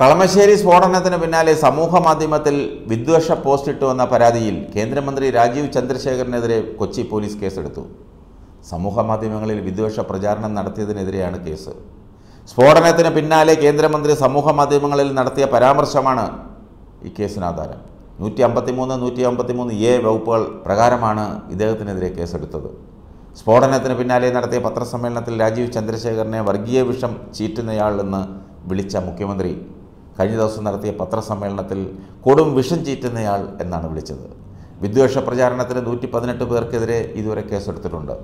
കളമശ്ശേരി സ്ഫോടനത്തിന് പിന്നാലെ സമൂഹ മാധ്യമത്തിൽ വിദ്വേഷ പോസ്റ്റ് ഇട്ടു പരാതിയിൽ കേന്ദ്രമന്ത്രി രാജീവ് ചന്ദ്രശേഖരനെതിരെ കൊച്ചി പോലീസ് കേസെടുത്തു സമൂഹ മാധ്യമങ്ങളിൽ വിദ്വേഷ പ്രചാരണം നടത്തിയതിനെതിരെയാണ് കേസ് സ്ഫോടനത്തിന് പിന്നാലെ കേന്ദ്രമന്ത്രി സമൂഹ മാധ്യമങ്ങളിൽ നടത്തിയ പരാമർശമാണ് ഈ കേസിനാധാരം നൂറ്റി അമ്പത്തിമൂന്ന് നൂറ്റി അമ്പത്തിമൂന്ന് എ വകുപ്പുകൾ പ്രകാരമാണ് ഇദ്ദേഹത്തിനെതിരെ കേസെടുത്തത് സ്ഫോടനത്തിന് പിന്നാലെ നടത്തിയ പത്രസമ്മേളനത്തിൽ രാജീവ് ചന്ദ്രശേഖരനെ വർഗീയ വിഷം ചീറ്റുന്നയാളെന്ന് വിളിച്ച മുഖ്യമന്ത്രി കഴിഞ്ഞ ദിവസം നടത്തിയ പത്രസമ്മേളനത്തിൽ കൊടും വിഷം ചീറ്റുന്നയാൾ എന്നാണ് വിളിച്ചത് വിദ്വേഷ പ്രചാരണത്തിന് നൂറ്റി പതിനെട്ട് പേർക്കെതിരെ ഇതുവരെ കേസെടുത്തിട്ടുണ്ട്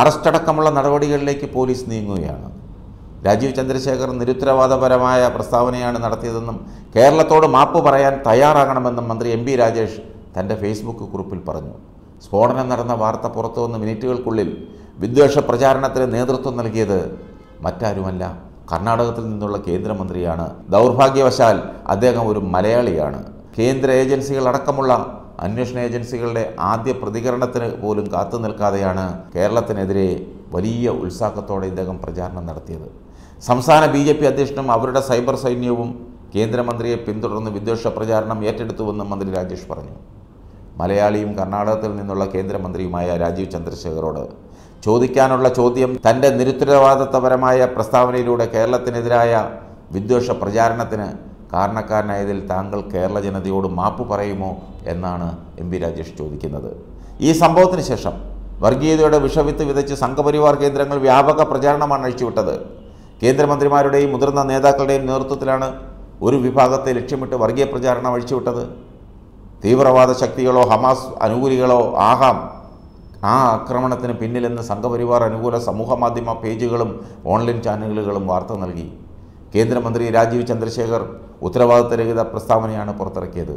അറസ്റ്റടക്കമുള്ള നടപടികളിലേക്ക് പോലീസ് നീങ്ങുകയാണ് രാജീവ് ചന്ദ്രശേഖർ നിരുത്തരവാദപരമായ പ്രസ്താവനയാണ് നടത്തിയതെന്നും കേരളത്തോട് മാപ്പ് പറയാൻ തയ്യാറാകണമെന്നും മന്ത്രി എം രാജേഷ് തൻ്റെ ഫേസ്ബുക്ക് കുറിപ്പിൽ പറഞ്ഞു സ്ഫോടനം നടന്ന വാർത്ത പുറത്തുവന്ന് മിനിറ്റുകൾക്കുള്ളിൽ വിദ്വേഷ പ്രചാരണത്തിന് നേതൃത്വം നൽകിയത് മറ്റാരുമല്ല കർണാടകത്തിൽ നിന്നുള്ള കേന്ദ്രമന്ത്രിയാണ് ദൗർഭാഗ്യവശാൽ അദ്ദേഹം ഒരു മലയാളിയാണ് കേന്ദ്ര ഏജൻസികൾ അടക്കമുള്ള അന്വേഷണ ഏജൻസികളുടെ ആദ്യ പ്രതികരണത്തിന് പോലും കാത്തു നിൽക്കാതെയാണ് കേരളത്തിനെതിരെ വലിയ ഉത്സാഹത്തോടെ ഇദ്ദേഹം പ്രചാരണം നടത്തിയത് സംസ്ഥാന ബി ജെ പി അധ്യക്ഷനും അവരുടെ സൈബർ സൈന്യവും കേന്ദ്രമന്ത്രിയെ പിന്തുടർന്ന് വിദ്വേഷ പ്രചാരണം ഏറ്റെടുത്തുവെന്ന് മന്ത്രി രാജേഷ് പറഞ്ഞു മലയാളിയും കർണാടകത്തിൽ നിന്നുള്ള കേന്ദ്രമന്ത്രിയുമായ രാജീവ് ചന്ദ്രശേഖറോട് ചോദിക്കാനുള്ള ചോദ്യം തൻ്റെ നിരുത്തരവാദിത്തപരമായ പ്രസ്താവനയിലൂടെ കേരളത്തിനെതിരായ വിദ്വേഷ പ്രചാരണത്തിന് കാരണക്കാരനായതിൽ താങ്കൾ കേരള ജനതയോട് മാപ്പ് പറയുമോ എന്നാണ് എം പി രാജേഷ് ചോദിക്കുന്നത് ഈ സംഭവത്തിന് ശേഷം വർഗീയതയുടെ വിഷവിത്ത് വിതച്ച് സംഘപരിവാർ കേന്ദ്രങ്ങൾ വ്യാപക പ്രചാരണമാണ് അഴിച്ചുവിട്ടത് കേന്ദ്രമന്ത്രിമാരുടെയും മുതിർന്ന നേതാക്കളുടെയും നേതൃത്വത്തിലാണ് ഒരു വിഭാഗത്തെ ലക്ഷ്യമിട്ട് വർഗീയ പ്രചാരണം അഴിച്ചുവിട്ടത് തീവ്രവാദ ശക്തികളോ ഹമാസ് അനുകൂലികളോ ആകാം ആ ആക്രമണത്തിന് പിന്നിലെന്ന് സംഘപരിവാർ അനുകൂല സമൂഹ മാധ്യമ പേജുകളും ഓൺലൈൻ ചാനലുകളും വാർത്ത നൽകി കേന്ദ്രമന്ത്രി രാജീവ് ചന്ദ്രശേഖർ രഹിത പ്രസ്താവനയാണ് പുറത്തിറക്കിയത്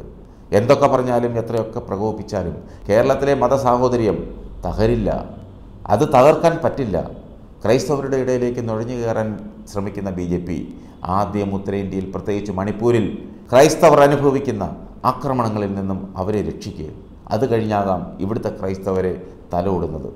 എന്തൊക്കെ പറഞ്ഞാലും എത്രയൊക്കെ പ്രകോപിച്ചാലും കേരളത്തിലെ മതസാഹോദര്യം തകരില്ല അത് തകർക്കാൻ പറ്റില്ല ക്രൈസ്തവരുടെ ഇടയിലേക്ക് നുഴഞ്ഞു കയറാൻ ശ്രമിക്കുന്ന ബി ജെ പി ആദ്യം ഉത്തരേന്ത്യയിൽ പ്രത്യേകിച്ച് മണിപ്പൂരിൽ ക്രൈസ്തവർ അനുഭവിക്കുന്ന ആക്രമണങ്ങളിൽ നിന്നും അവരെ രക്ഷിക്കുകയും അത് കഴിഞ്ഞാകാം ഇവിടുത്തെ ക്രൈസ്തവരെ തലോടുന്നത്